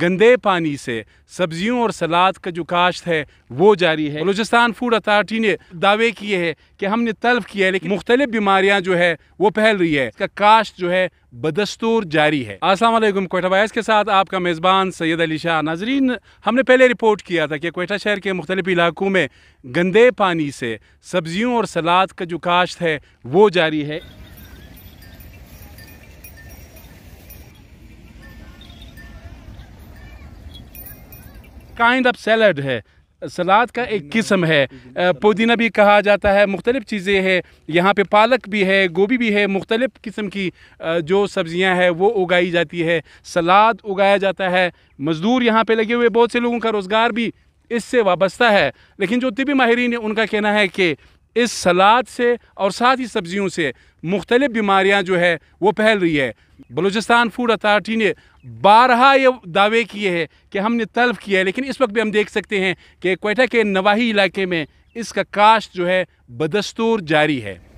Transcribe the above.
गंदे पानी से सब्जियों और सलाद का जो काश्त है वो जारी है बलोचिस्तान फूड अथार्टी ने दावे किए हैं कि हमने तलब किया है लेकिन मुख्तलिफ बीमारियाँ जो है वो फैल रही है इसका काश्त जो है बदस्तूर जारी है असलम कोयटा बायस के साथ आपका मेज़बान सैयद अली शाह नाजरीन हमने पहले रिपोर्ट किया था कि कोयटा शहर के मुख्तलिफ इलाकों में गंदे पानी से सब्जियों और सलाद का जो काश्त है वो जारी है काइंड ऑफ सैलड है सलाद का एक किस्म है पुदीना भी कहा जाता है मुख्तलिफ़ चीज़ें हैं यहाँ पे पालक भी है गोभी भी है मुख्तलिफ़ किस्म की जो सब्ज़ियाँ हैं वो उगाई जाती है सलाद उगाया जाता है मज़दूर यहाँ पे लगे हुए बहुत से लोगों का रोज़गार भी इससे वाबस्ता है लेकिन जो तिबी माहरीन उनका कहना है कि इस सलाद से और साथ ही सब्ज़ियों से मुख्तलिफ़ बीमारियाँ जो है वो फैल रही है बलूचिस्तान फूड अथार्टी ने बारहा ये दावे किए हैं कि हमने तलब किया है लेकिन इस वक्त भी हम देख सकते हैं कि कोयटा के नवाही इलाके में इसका काश्त जो है बदस्तूर जारी है